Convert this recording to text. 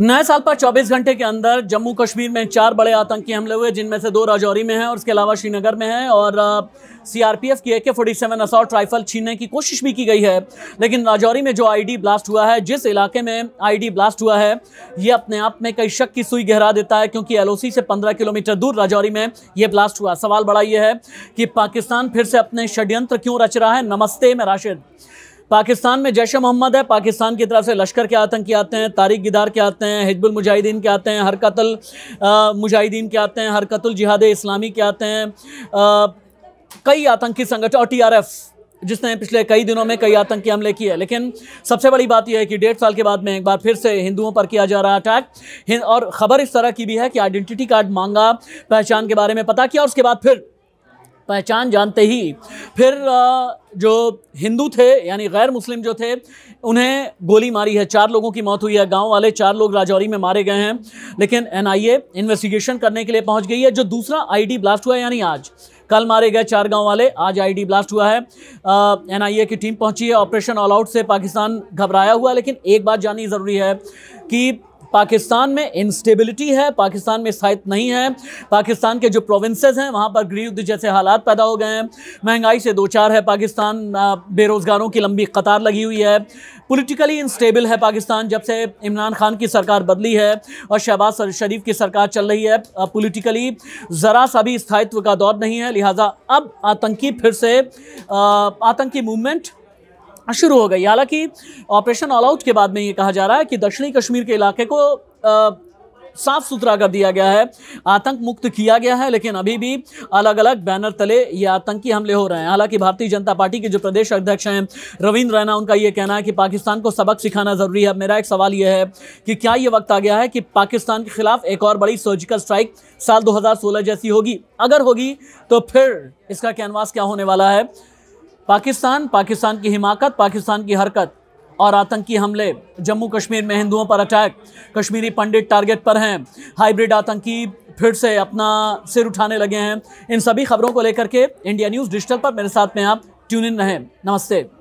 नए साल पर 24 घंटे के अंदर जम्मू कश्मीर में चार बड़े आतंकी हमले हुए जिनमें से दो राजौरी में हैं और इसके अलावा श्रीनगर में हैं और सीआरपीएफ की ए के फोर्टी सेवन असॉल्ट राइफल छीनने की कोशिश भी की गई है लेकिन राजौरी में जो आईडी ब्लास्ट हुआ है जिस इलाके में आईडी ब्लास्ट हुआ है ये अपने आप में कई शक की सुई गहरा देता है क्योंकि एल से पंद्रह किलोमीटर दूर राजौरी में यह ब्लास्ट हुआ सवाल बड़ा यह है कि पाकिस्तान फिर से अपने षड्यंत्र क्यों रच रहा है नमस्ते मैं राशिद पाकिस्तान में जैश मोहम्मद है पाकिस्तान की तरफ से लश्कर के आतंकी आते हैं तारिक गिदार के आते हैं हिजबुल मुजाहिदीन के आते हैं हरकतल मुजाहिदीन के आते हैं हरकतुल जिहाद इस्लामी के आते हैं कई आतंकी संगठन और टी आर एफ जिसने पिछले कई दिनों में कई आतंकी हमले किए लेकिन सबसे बड़ी बात यह है कि डेढ़ साल के बाद में एक बार फिर से हिंदुओं पर किया जा रहा अटैक और ख़बर इस तरह की भी है कि आइडेंटिटी कार्ड मांगा पहचान के बारे में पता किया और उसके बाद फिर पहचान जानते ही फिर जो हिंदू थे यानी गैर मुस्लिम जो थे उन्हें गोली मारी है चार लोगों की मौत हुई है गांव वाले चार लोग राजौरी में मारे गए हैं लेकिन एनआईए इन्वेस्टिगेशन करने के लिए पहुंच गई है जो दूसरा आईडी ब्लास्ट हुआ है यानी आज कल मारे गए चार गांव वाले आज आईडी ब्लास्ट हुआ है एनआईए की टीम पहुंची है ऑपरेशन ऑल आउट से पाकिस्तान घबराया हुआ लेकिन एक बात जाननी ज़रूरी है कि पाकिस्तान में इंस्टेबिलिटी है पाकिस्तान में स्थायित्व नहीं है पाकिस्तान के जो प्रोविंसेस हैं वहाँ पर गृहयुद्ध जैसे हालात पैदा हो गए हैं महंगाई से दो चार है पाकिस्तान बेरोज़गारों की लंबी कतार लगी हुई है पॉलिटिकली इंस्टेबल है पाकिस्तान जब से इमरान खान की सरकार बदली है और शहबाज शरीफ की सरकार चल रही है पॉलिटिकली ज़रा सा भी स्थायित्व का दौर नहीं है लिहाजा अब आतंकी फिर से आतंकी मूवमेंट शुरू हो गई हालांकि ऑपरेशन ऑल आउट के बाद में ये कहा जा रहा है कि दक्षिणी कश्मीर के इलाके को आ, साफ सुथरा कर दिया गया है आतंक मुक्त किया गया है लेकिन अभी भी अलग अलग बैनर तले ये आतंकी हमले हो रहे हैं हालांकि भारतीय जनता पार्टी के जो प्रदेश अध्यक्ष हैं रविंद्र रैना उनका ये कहना है कि पाकिस्तान को सबक सिखाना ज़रूरी है मेरा एक सवाल यह है कि क्या ये वक्त आ गया है कि पाकिस्तान के खिलाफ एक और बड़ी सर्जिकल स्ट्राइक साल दो जैसी होगी अगर होगी तो फिर इसका कैनवास क्या होने वाला है पाकिस्तान पाकिस्तान की हिमाकत पाकिस्तान की हरकत और आतंकी हमले जम्मू कश्मीर में हिंदुओं पर अटैक कश्मीरी पंडित टारगेट पर हैं हाइब्रिड आतंकी फिर से अपना सिर उठाने लगे हैं इन सभी खबरों को लेकर के इंडिया न्यूज़ डिजिटल पर मेरे साथ में आप ट्यून इन रहें नमस्ते